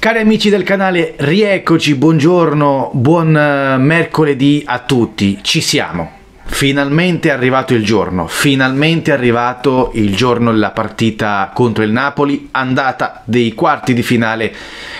Cari amici del canale, rieccoci, buongiorno, buon eh, mercoledì a tutti, ci siamo. Finalmente è arrivato il giorno, finalmente è arrivato il giorno della partita contro il Napoli, andata dei quarti di finale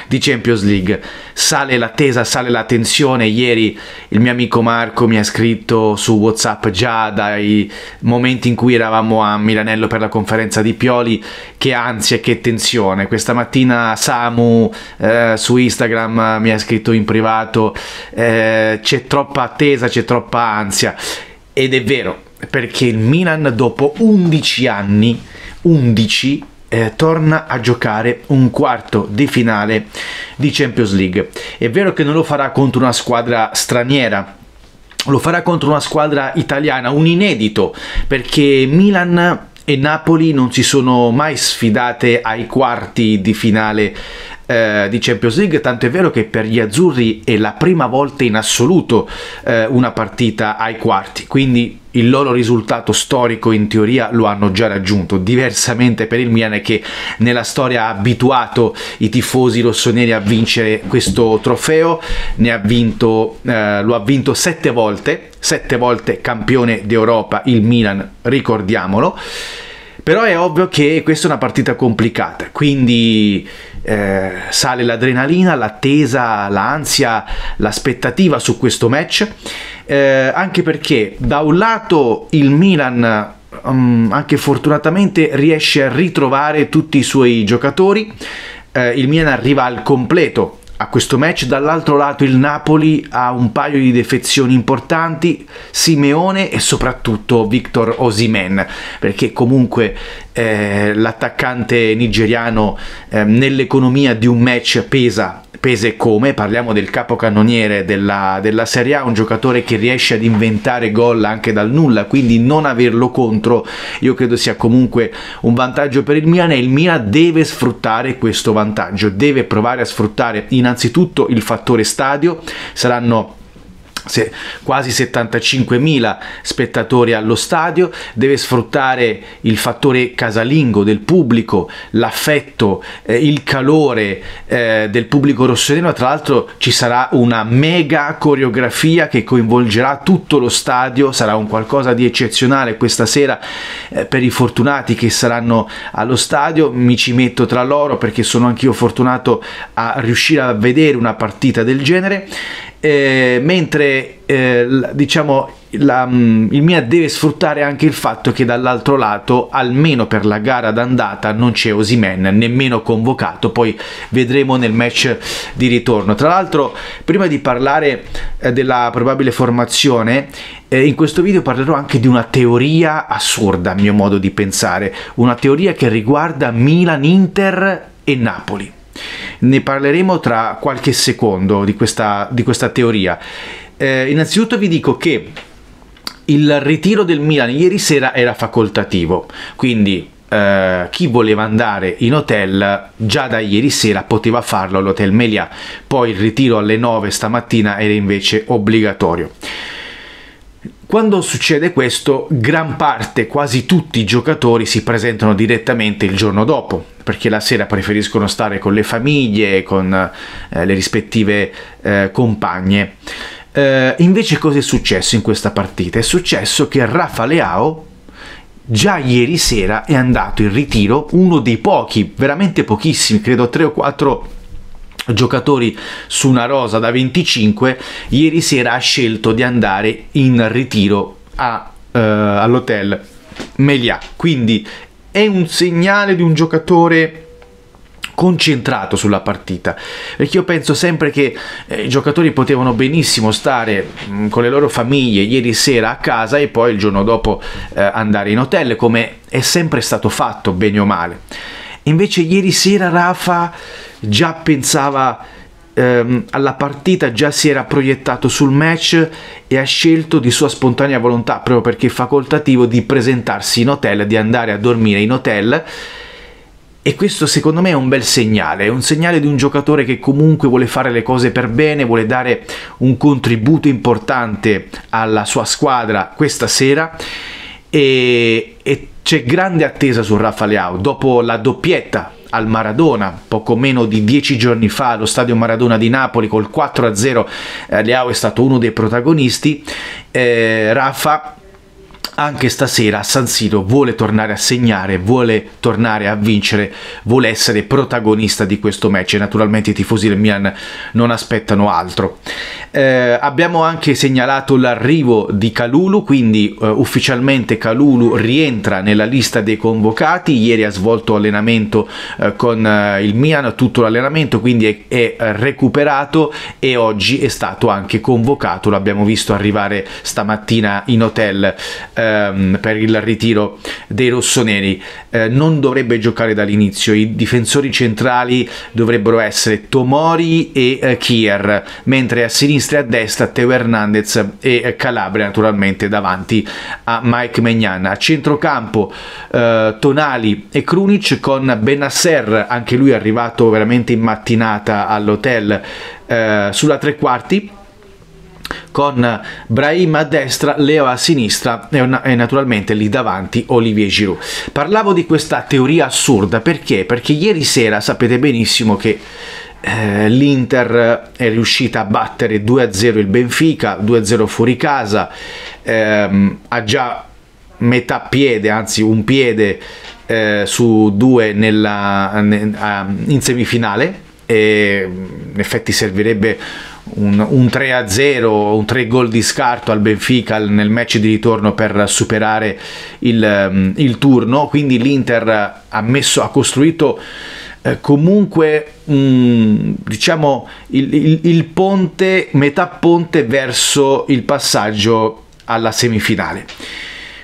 di Champions League. Sale l'attesa, sale la tensione. Ieri il mio amico Marco mi ha scritto su WhatsApp già dai momenti in cui eravamo a Milanello per la conferenza di Pioli che ansia, che tensione. Questa mattina Samu eh, su Instagram mi ha scritto in privato eh, c'è troppa attesa, c'è troppa ansia ed è vero, perché il Milan dopo 11 anni, 11, eh, torna a giocare un quarto di finale di Champions League. È vero che non lo farà contro una squadra straniera, lo farà contro una squadra italiana, un inedito, perché Milan e Napoli non si sono mai sfidate ai quarti di finale eh, di Champions League, tanto è vero che per gli azzurri è la prima volta in assoluto eh, una partita ai quarti, quindi il loro risultato storico in teoria lo hanno già raggiunto, diversamente per il Milan che nella storia ha abituato i tifosi rossoneri a vincere questo trofeo, ha vinto, eh, lo ha vinto sette volte, sette volte campione d'Europa il Milan, ricordiamolo. Però è ovvio che questa è una partita complicata, quindi eh, sale l'adrenalina, l'attesa, l'ansia, l'aspettativa su questo match, eh, anche perché da un lato il Milan um, anche fortunatamente riesce a ritrovare tutti i suoi giocatori, eh, il Milan arriva al completo a questo match. Dall'altro lato il Napoli ha un paio di defezioni importanti, Simeone e soprattutto Victor Osimen, perché comunque eh, l'attaccante nigeriano eh, nell'economia di un match pesa pese come, parliamo del capocannoniere della, della Serie A, un giocatore che riesce ad inventare gol anche dal nulla, quindi non averlo contro io credo sia comunque un vantaggio per il Milan e il Milan deve sfruttare questo vantaggio, deve provare a sfruttare in innanzitutto il fattore stadio, saranno se, quasi 75.000 spettatori allo stadio, deve sfruttare il fattore casalingo del pubblico, l'affetto, eh, il calore eh, del pubblico rosserino, tra l'altro ci sarà una mega coreografia che coinvolgerà tutto lo stadio, sarà un qualcosa di eccezionale questa sera eh, per i fortunati che saranno allo stadio, mi ci metto tra loro perché sono anch'io fortunato a riuscire a vedere una partita del genere eh, mentre eh, diciamo la, mm, il Milan deve sfruttare anche il fatto che dall'altro lato, almeno per la gara d'andata, non c'è Osimen, nemmeno convocato, poi vedremo nel match di ritorno. Tra l'altro, prima di parlare eh, della probabile formazione, eh, in questo video parlerò anche di una teoria assurda, a mio modo di pensare, una teoria che riguarda Milan, Inter e Napoli ne parleremo tra qualche secondo di questa, di questa teoria. Eh, innanzitutto vi dico che il ritiro del Milan ieri sera era facoltativo, quindi Uh, chi voleva andare in hotel già da ieri sera poteva farlo all'hotel Melia, poi il ritiro alle 9 stamattina era invece obbligatorio. Quando succede questo, gran parte, quasi tutti i giocatori si presentano direttamente il giorno dopo, perché la sera preferiscono stare con le famiglie, con eh, le rispettive eh, compagne. Eh, invece cosa è successo in questa partita? È successo che Rafa Leao già ieri sera è andato in ritiro, uno dei pochi, veramente pochissimi, credo tre o quattro giocatori su una rosa da 25, ieri sera ha scelto di andare in ritiro a, uh, all'hotel Melià. Quindi è un segnale di un giocatore concentrato sulla partita perché io penso sempre che eh, i giocatori potevano benissimo stare mh, mm, con le loro famiglie ieri sera a casa e poi il giorno dopo eh, andare in hotel come è sempre stato fatto bene o male Invece ieri sera Rafa già pensava ehm, alla partita, già si era proiettato sul match e ha scelto di sua spontanea volontà, proprio perché è facoltativo, di presentarsi in hotel, di andare a dormire in hotel. E questo secondo me è un bel segnale, è un segnale di un giocatore che comunque vuole fare le cose per bene, vuole dare un contributo importante alla sua squadra questa sera e, e c'è grande attesa su Rafa Leao dopo la doppietta al Maradona, poco meno di dieci giorni fa allo stadio Maradona di Napoli col 4-0, eh, Leao è stato uno dei protagonisti, eh, Rafa anche stasera San Siro vuole tornare a segnare, vuole tornare a vincere, vuole essere protagonista di questo match e naturalmente i tifosi del Milan non aspettano altro. Eh, abbiamo anche segnalato l'arrivo di Calulu, quindi eh, ufficialmente Calulu rientra nella lista dei convocati, ieri ha svolto allenamento eh, con eh, il Milan, tutto l'allenamento quindi è, è recuperato e oggi è stato anche convocato, l'abbiamo visto arrivare stamattina in hotel ehm, per il ritiro dei rossoneri. Eh, non dovrebbe giocare dall'inizio, i difensori centrali dovrebbero essere Tomori e eh, Kier, mentre a sinistra e a destra Teo Hernandez e eh, Calabria naturalmente davanti a Mike Magnan. A centrocampo eh, Tonali e Krunic con Benasser, anche lui arrivato veramente in mattinata all'hotel eh, sulla tre quarti con Brahim a destra, Leo a sinistra e, una, e, naturalmente lì davanti Olivier Giroud. Parlavo di questa teoria assurda perché? Perché ieri sera sapete benissimo che eh, l'Inter eh, è riuscita a battere 2-0 il Benfica, 2-0 fuori casa, ehm, ha già metà piede, anzi un piede eh, su due nella, in semifinale e in effetti servirebbe un, un 3-0, un 3 gol di scarto al Benfica nel match di ritorno per superare il, ehm, il turno, quindi l'Inter ha, messo, ha costruito eh, comunque mh, diciamo il, il, il ponte, metà ponte verso il passaggio alla semifinale.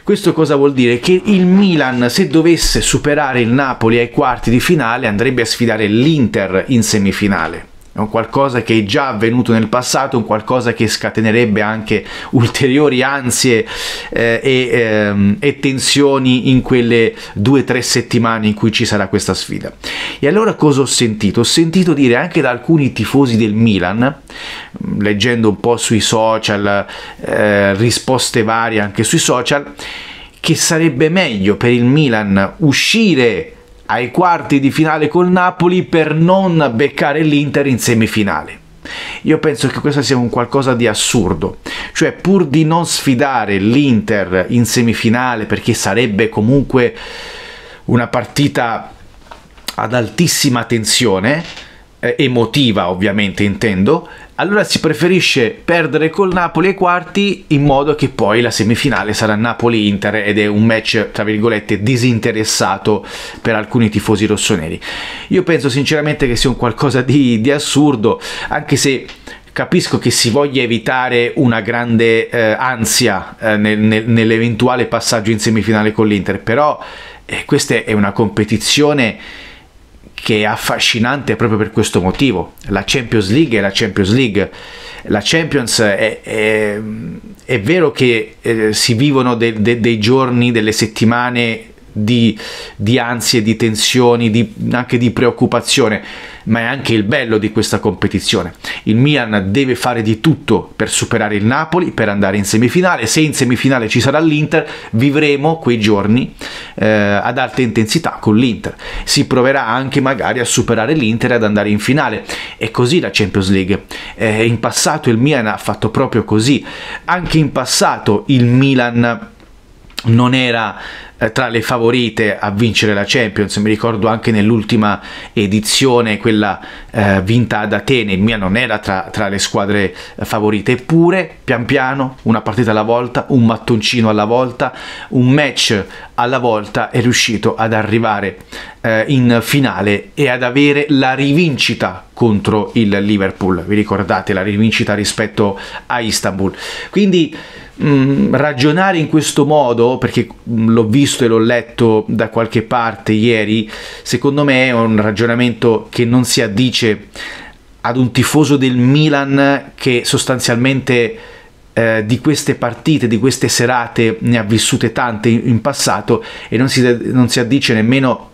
Questo cosa vuol dire? Che il Milan, se dovesse superare il Napoli ai quarti di finale, andrebbe a sfidare l'Inter in semifinale è un qualcosa che è già avvenuto nel passato, un qualcosa che scatenerebbe anche ulteriori ansie eh, e, ehm, e, tensioni in quelle due o tre settimane in cui ci sarà questa sfida. E allora cosa ho sentito? Ho sentito dire anche da alcuni tifosi del Milan, mm, leggendo un po' sui social, eh, risposte varie anche sui social, che sarebbe meglio per il Milan uscire ai quarti di finale col Napoli per non beccare l'Inter in semifinale. Io penso che questo sia un qualcosa di assurdo, cioè pur di non sfidare l'Inter in semifinale perché sarebbe comunque una partita ad altissima tensione, eh, emotiva ovviamente intendo, allora si preferisce perdere col Napoli ai quarti in modo che poi la semifinale sarà Napoli-Inter ed è un match tra virgolette disinteressato per alcuni tifosi rossoneri. Io penso sinceramente che sia un qualcosa di, di assurdo, anche se capisco che si voglia evitare una grande eh, ansia eh, nel, nel, nell'eventuale passaggio in semifinale con l'Inter, però eh, questa è una competizione che è affascinante proprio per questo motivo. La Champions League è la Champions League. La Champions è, è, è vero che eh, si vivono de, de, dei giorni, delle settimane di, di ansie, di tensioni, di, anche di preoccupazione ma è anche il bello di questa competizione. Il Milan deve fare di tutto per superare il Napoli, per andare in semifinale. Se in semifinale ci sarà l'Inter, vivremo quei giorni eh, ad alta intensità con l'Inter. Si proverà anche magari a superare l'Inter e ad andare in finale. È così la Champions League. Eh, in passato il Milan ha fatto proprio così. Anche in passato il Milan non era eh, tra le favorite a vincere la Champions, mi ricordo anche nell'ultima edizione, quella eh, vinta ad Atene, il mio non era tra, tra le squadre eh, favorite, eppure pian piano, una partita alla volta, un mattoncino alla volta, un match alla volta è riuscito ad arrivare eh, in finale e ad avere la rivincita contro il Liverpool. Vi ricordate la rivincita rispetto a Istanbul? Quindi mh, mm, ragionare in questo modo, perché mm, l'ho visto visto e l'ho letto da qualche parte ieri, secondo me è un ragionamento che non si addice ad un tifoso del Milan che sostanzialmente eh, di queste partite, di queste serate ne ha vissute tante in, passato e non si, non si addice nemmeno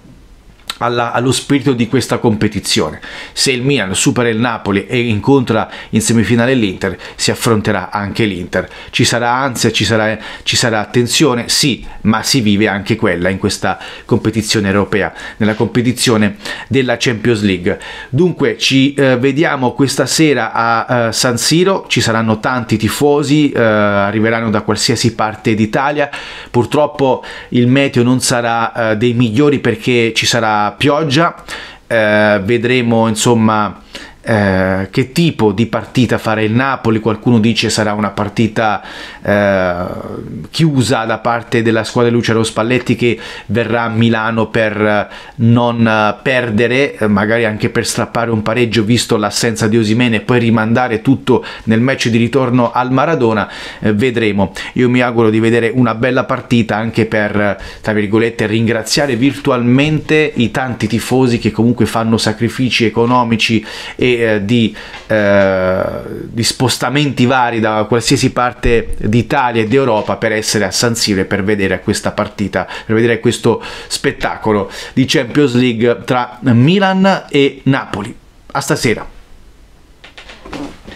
alla, allo spirito di questa competizione. Se il Milan supera il Napoli e incontra in semifinale l'Inter, si affronterà anche l'Inter. Ci sarà ansia, ci sarà, ci sarà attenzione, sì, ma si vive anche quella in questa competizione europea, nella competizione della Champions League. Dunque ci eh, vediamo questa sera a eh, San Siro, ci saranno tanti tifosi, eh, arriveranno da qualsiasi parte d'Italia. Purtroppo il meteo non sarà eh, dei migliori perché ci sarà pioggia. Eh, vedremo insomma eh, che tipo di partita fare il Napoli, qualcuno dice sarà una partita eh, chiusa da parte della squadra di Lucero Spalletti che verrà a Milano per eh, non eh, perdere, magari anche per strappare un pareggio visto l'assenza di Osimene e poi rimandare tutto nel match di ritorno al Maradona, eh, vedremo. Io mi auguro di vedere una bella partita anche per, tra virgolette, ringraziare virtualmente i tanti tifosi che comunque fanno sacrifici economici e eh, di, eh, di, spostamenti vari da qualsiasi parte d'Italia e d'Europa per essere a San Siro e per vedere questa partita, per vedere questo spettacolo di Champions League tra Milan e Napoli. A stasera.